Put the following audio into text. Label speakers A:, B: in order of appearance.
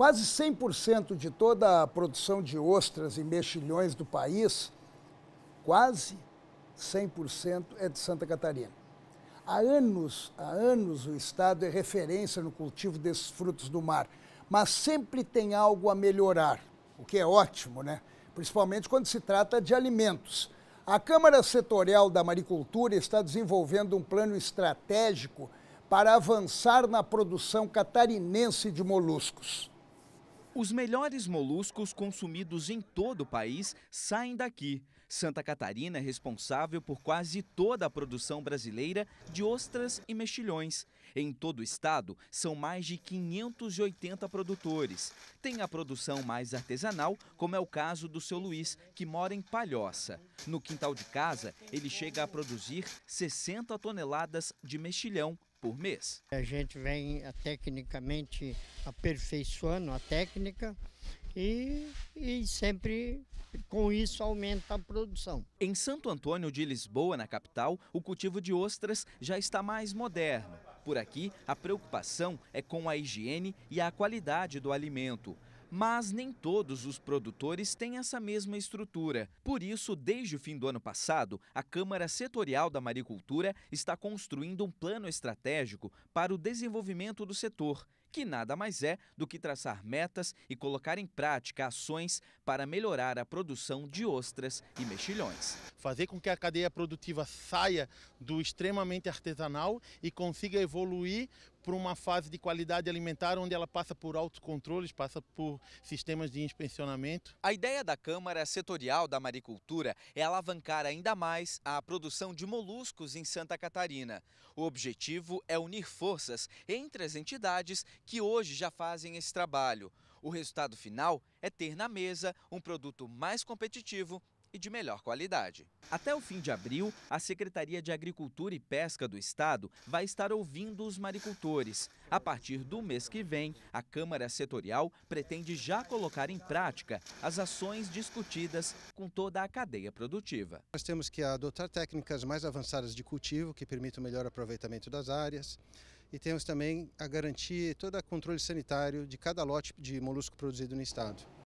A: Quase 100% de toda a produção de ostras e mexilhões do país, quase 100% é de Santa Catarina. Há anos, há anos o Estado é referência no cultivo desses frutos do mar, mas sempre tem algo a melhorar, o que é ótimo, né? principalmente quando se trata de alimentos. A Câmara Setorial da Maricultura está desenvolvendo um plano estratégico para avançar na produção catarinense de moluscos.
B: Os melhores moluscos consumidos em todo o país saem daqui. Santa Catarina é responsável por quase toda a produção brasileira de ostras e mexilhões. Em todo o estado, são mais de 580 produtores. Tem a produção mais artesanal, como é o caso do seu Luiz, que mora em Palhoça. No quintal de casa, ele chega a produzir 60 toneladas de mexilhão por mês. A gente vem eh, tecnicamente aperfeiçoando a técnica e, e sempre com isso aumenta a produção. Em Santo Antônio de Lisboa, na capital, o cultivo de ostras já está mais moderno. Por aqui, a preocupação é com a higiene e a qualidade do alimento. Mas nem todos os produtores têm essa mesma estrutura. Por isso, desde o fim do ano passado, a Câmara Setorial da Maricultura está construindo um plano estratégico para o desenvolvimento do setor, que nada mais é do que traçar metas e colocar em prática ações para melhorar a produção de ostras e mexilhões. Fazer com que a cadeia produtiva saia do extremamente artesanal e consiga evoluir para uma fase de qualidade alimentar onde ela passa por autocontroles, passa por sistemas de inspecionamento. A ideia da Câmara Setorial da Maricultura é alavancar ainda mais a produção de moluscos em Santa Catarina. O objetivo é unir forças entre as entidades que hoje já fazem esse trabalho. O resultado final é ter na mesa um produto mais competitivo e de melhor qualidade. Até o fim de abril, a Secretaria de Agricultura e Pesca do Estado vai estar ouvindo os maricultores. A partir do mês que vem, a Câmara Setorial pretende já colocar em prática as ações discutidas com toda a cadeia produtiva.
A: Nós temos que adotar técnicas mais avançadas de cultivo que permitam melhor aproveitamento das áreas e temos também a garantia todo o controle sanitário de cada lote de molusco produzido no estado.